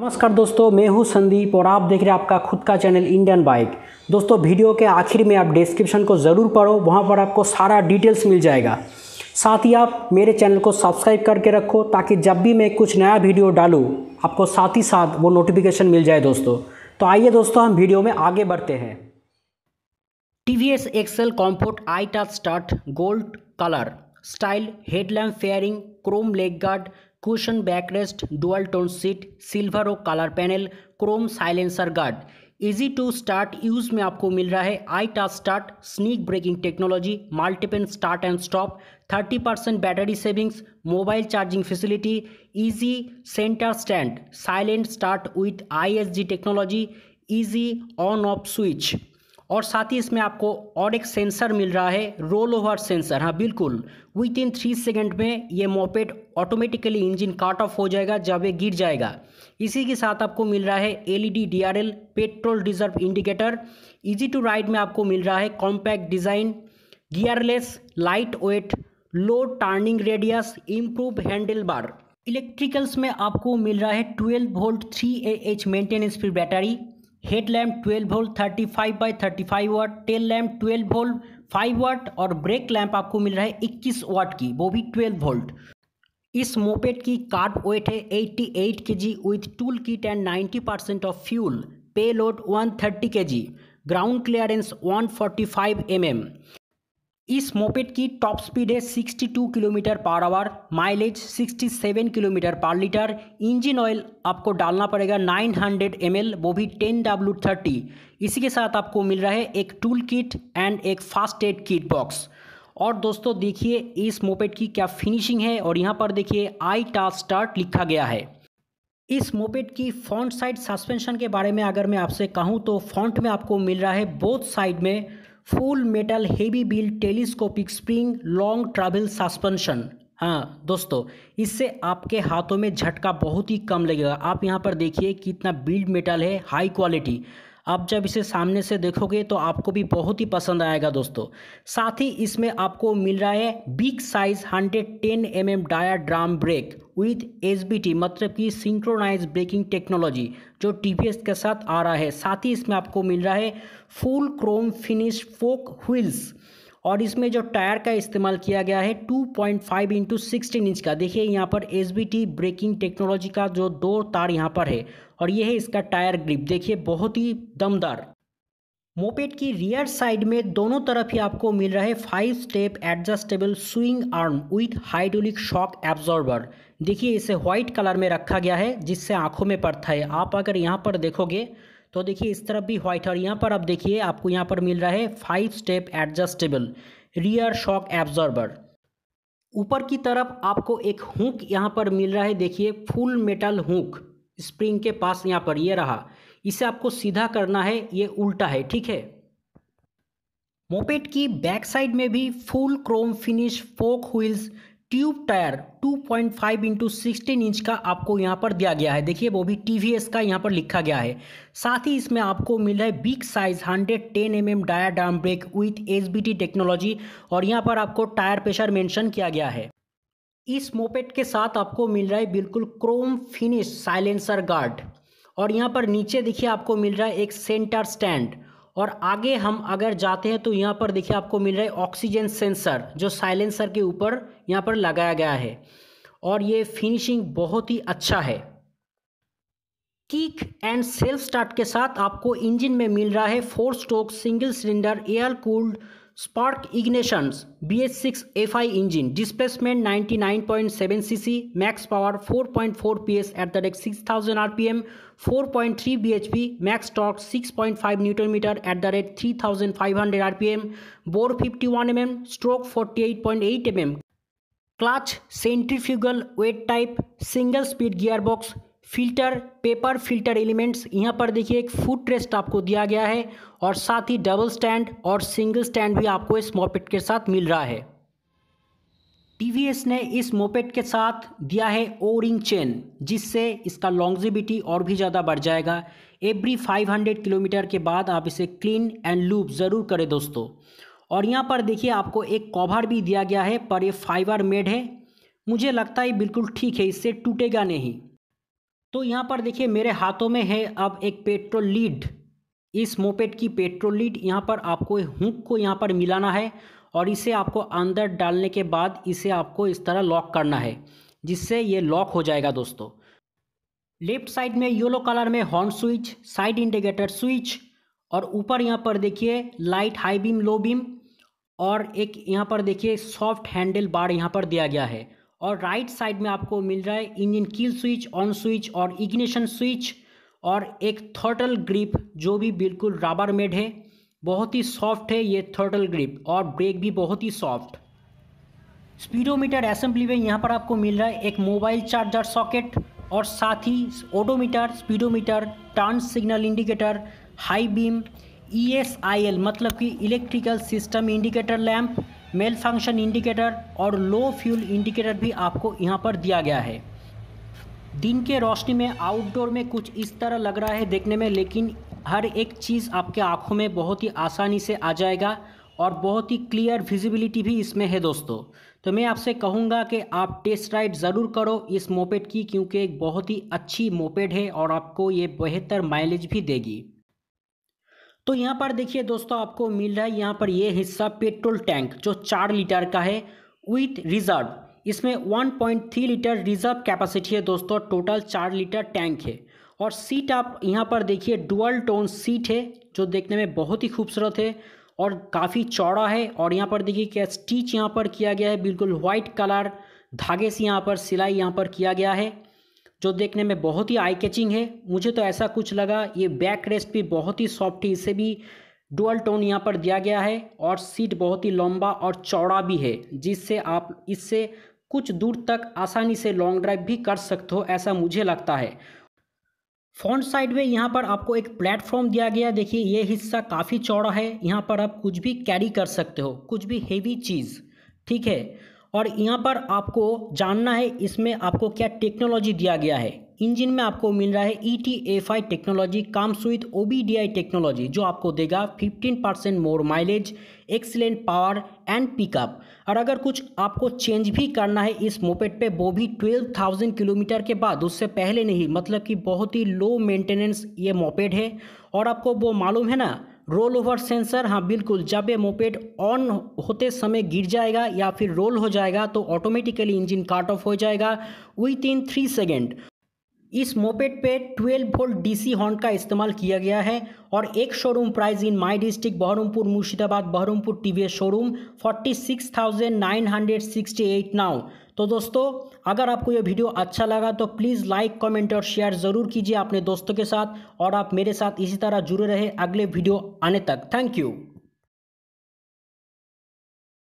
नमस्कार दोस्तों मैं हूं संदीप और आप देख रहे हैं आपका खुद का चैनल इंडियन बाइक दोस्तों वीडियो के आखिर में आप डिस्क्रिप्शन को ज़रूर पढ़ो वहां पर आपको सारा डिटेल्स मिल जाएगा साथ ही आप मेरे चैनल को सब्सक्राइब करके रखो ताकि जब भी मैं कुछ नया वीडियो डालूँ आपको साथ ही साथ वो नोटिफिकेशन मिल जाए दोस्तों तो आइए दोस्तों हम वीडियो में आगे बढ़ते हैं T V S Excel comfort I touch start gold colour style headlamp fairing chrome leg guard cushion backrest dual tone seat silver और colour panel chrome silencer guard easy to start use में आपको मिल रहा है I touch start sync braking technology multipen start and stop 30 percent battery savings mobile charging facility easy centre stand silent start with I technology easy on off switch और साथ ही इसमें आपको और एक सेंसर मिल रहा है रोल ओवर सेंसर हाँ बिल्कुल विद इन थ्री सेकेंड में ये moped automatically engine cut off हो जाएगा जब ये गिर जाएगा इसी के साथ आपको मिल रहा है LED DRL petrol reserve indicator easy to ride में आपको मिल रहा है compact design gearless light weight low turning radius improve handle bar electricals में आपको मिल रहा है twelve volt three A H maintenance free battery head lamp 12 volt 35 by five watt tail lamp 12 volt 5 watt और ब्रेक लैम्प आपको मिल रहा है 21 वाट की वो भी 12 वोल्ट इस मोपेट की कार्ड वेट है 88 G with tool kit and 90 percent of fuel payload one thirty K G ground clearance 145 forty M इस मोपेट की टॉप स्पीड है 62 kilometre per hour mileage 67 kilometre per litre engine oil आपको डालना पड़ेगा 900 hundred वो भी ten W thirty इसी के साथ आपको मिल रहा है एक टूल किट एंड एक फास्ट एड किट बॉक्स और दोस्तों देखिए इस मोपेट की क्या फिनिशिंग है और यहाँ पर देखिए आई टा स्टार्ट लिखा गया है इस मोपेट की फ्रंट साइड सस्पेंशन के बारे में अगर मैं आपसे कहूँ तो फ्रंट में आपको मिल रहा है बोथ साइड में full metal heavy build telescopic spring long travel suspension हाँ दोस्तों इससे आपके हाथों में झटका बहुत ही कम लगेगा आप यहाँ पर देखिए कितना बिल्ड मेटल है हाई क्वालिटी आप जब इसे सामने से देखोगे तो आपको भी बहुत ही पसंद आएगा दोस्तों साथ ही इसमें आपको मिल रहा है big size 110 ten M M dia drum brake with S मतलब कि सिंक्रोनाइज ब्रेकिंग टेक्नोलॉजी जो टी के साथ आ रहा है साथ ही इसमें आपको मिल रहा है full chrome finish fork wheels और इसमें जो टायर का इस्तेमाल किया गया है 2.5 point five into sixteen inch का देखिए यहाँ पर एस ब्रेकिंग टेक्नोलॉजी का जो दो तार यहाँ पर है और ये है इसका टायर ग्रिप देखिए बहुत ही दमदार मोपेट की रियर साइड में दोनों तरफ ही आपको मिल रहा है five step adjustable swing arm with hydraulic shock absorber देखिए इसे व्हाइट कलर में रखा गया है जिससे आंखों में पड़ता है आप अगर यहाँ पर देखोगे तो देखिए इस तरफ भी व्हाइट और यहाँ पर अब देखिए आपको यहाँ पर मिल रहा है five step adjustable rear shock absorber ऊपर की तरफ आपको एक हुक यहाँ पर मिल रहा है देखिए फुल मेटल हुक स्प्रिंग के पास यहाँ पर ये यह रहा इसे आपको सीधा करना है ये उल्टा है ठीक है मोपेट की बैक साइड में भी full chrome finish fork wheels tube tyre 2.5 point five into inch का आपको यहाँ पर दिया गया है देखिए वो भी टी वी एस का यहाँ पर लिखा गया है साथ ही इसमें आपको मिल रहा है big size 110 ten M mm M dia drum brake with H B T technology और यहाँ पर आपको टायर प्रेशर मेंशन किया गया है इस मोपेट के साथ आपको मिल रहा है बिल्कुल क्रोम फिनिश साइलेंसर गार्ड और यहाँ पर नीचे देखिए आपको मिल रहा है एक सेंटर स्टैंड और आगे हम अगर जाते हैं तो यहाँ पर देखिए आपको मिल रहा है ऑक्सीजन सेंसर जो साइलेंसर के ऊपर यहाँ पर लगाया गया है और ये फिनिशिंग बहुत ही अच्छा है किक एंड सेल्फ स्टार्ट के साथ आपको इंजन में मिल रहा है four stroke single cylinder air cooled spark ignition B H six F I engine displacement nine displacement 99.7 CC max power four four point P S at the rate six thousand P M four point three B H P max torque 6.5 newton metre at the rate three thousand five hundred P M bore fifty one M M stroke forty eight eight point M M clutch centrifugal wet type single speed gear box filter paper filter elements यहाँ पर देखिए एक foot rest आपको दिया गया है और साथ ही डबल स्टैंड और सिंगल स्टैंड भी आपको इस मोपेट के साथ मिल रहा है टी ने इस मोपेट के साथ दिया है ओ रिंग चेन जिससे इसका लॉन्गजिबिटी और भी ज़्यादा बढ़ जाएगा एवरी 500 किलोमीटर के बाद आप इसे क्लीन एंड लूप ज़रूर करें दोस्तों और यहाँ पर देखिए आपको एक कवर भी दिया गया है पर ये फाइबर मेड है मुझे लगता है बिल्कुल ठीक है इससे टूटेगा नहीं तो यहाँ पर देखिए मेरे हाथों में है अब एक पेट्रोल लीड इस मोपेट की पेट्रोल लीड यहाँ पर आपको हुक को यहाँ पर मिलाना है और इसे आपको अंदर डालने के बाद इसे आपको इस तरह लॉक करना है जिससे ये लॉक हो जाएगा दोस्तों लेफ्ट साइड में येलो कलर में horn switch side indicator switch और ऊपर यहाँ पर देखिए light high beam low beam और एक यहाँ पर देखिए सॉफ्ट हैंडल बार यहाँ पर दिया गया है और राइट साइड में आपको मिल रहा है engine kill switch on switch और इग्निशन स्विच और एक थर्टल ग्रिप जो भी बिल्कुल रबर मेड है बहुत ही सॉफ्ट है ये थर्टल ग्रिप और ब्रेक भी बहुत ही सॉफ्ट स्पीडोमीटर असेंबली में यहाँ पर आपको मिल रहा है एक मोबाइल चार्जर सॉकेट और साथ ही odometer speedometer turn signal indicator high beam E मतलब कि electrical system indicator lamp malfunction indicator और लो फ्यूल इंडिकेटर भी आपको यहाँ पर दिया गया है दिन के रोशनी में आउटडोर में कुछ इस तरह लग रहा है देखने में लेकिन हर एक चीज़ आपके आँखों में बहुत ही आसानी से आ जाएगा और बहुत ही क्लियर विजिबिलिटी भी इसमें है दोस्तों तो मैं आपसे कहूँगा कि आप टेस्ट राइड ज़रूर करो इस मोपेड की क्योंकि एक बहुत ही अच्छी मोपेड है और आपको ये बेहतर माइलेज भी देगी तो यहाँ पर देखिए दोस्तों आपको मिल रहा है यहाँ पर ये हिस्सा पेट्रोल टैंक जो चार लीटर का है विथ रिजर्व इसमें 1.3 लीटर रिजर्व कैपेसिटी है दोस्तों टोटल चार लीटर टैंक है और सीट आप यहाँ पर देखिए डुअल टोन सीट है जो देखने में बहुत ही खूबसूरत है और काफ़ी चौड़ा है और यहाँ पर देखिए क्या स्टिच यहाँ पर किया गया है बिल्कुल वाइट कलर धागे से यहाँ पर सिलाई यहाँ पर किया गया है जो देखने में बहुत ही आई कैचिंग है मुझे तो ऐसा कुछ लगा ये बैक रेस्ट भी बहुत ही सॉफ्ट है इसे भी डुअल टोन यहाँ पर दिया गया है और सीट बहुत ही लंबा और चौड़ा भी है जिससे आप इससे कुछ दूर तक आसानी से लॉन्ग ड्राइव भी कर सकते हो ऐसा मुझे लगता है फ्रंट साइड में यहाँ पर आपको एक प्लेटफॉर्म दिया गया देखिए ये हिस्सा काफ़ी चौड़ा है यहाँ पर आप कुछ भी कैरी कर सकते हो कुछ भी हेवी चीज़ ठीक है और यहाँ पर आपको जानना है इसमें आपको क्या टेक्नोलॉजी दिया गया है इंजन में आपको मिल रहा है E T F I technology काम switch O B D I technology जो आपको देगा 15 percent more mileage excellent power and pickup और अगर कुछ आपको चेंज भी करना है इस मोपेट पे वो भी 12,000 किलोमीटर के बाद उससे पहले नहीं मतलब कि बहुत ही लो मेंटेनेंस ये मोपेड है और आपको वो मालूम है ना रोल ओवर सेंसर हाँ बिल्कुल जब ये मोपेड ऑन होते समय गिर जाएगा या फिर रोल हो जाएगा तो ऑटोमेटिकली इंजन काट ऑफ हो जाएगा विद इन थ्री सेकेंड इस मोपेड पे 12 वोल्ट डीसी हॉर्न का इस्तेमाल किया गया है और एक showroom price in my district Baharampur Murshidabad Baharampur TVS showroom 46,968 now तो दोस्तों अगर आपको ये वीडियो अच्छा लगा तो प्लीज़ लाइक कमेंट और शेयर ज़रूर कीजिए अपने दोस्तों के साथ और आप मेरे साथ इसी तरह जुड़े रहे अगले वीडियो आने तक थैंक यू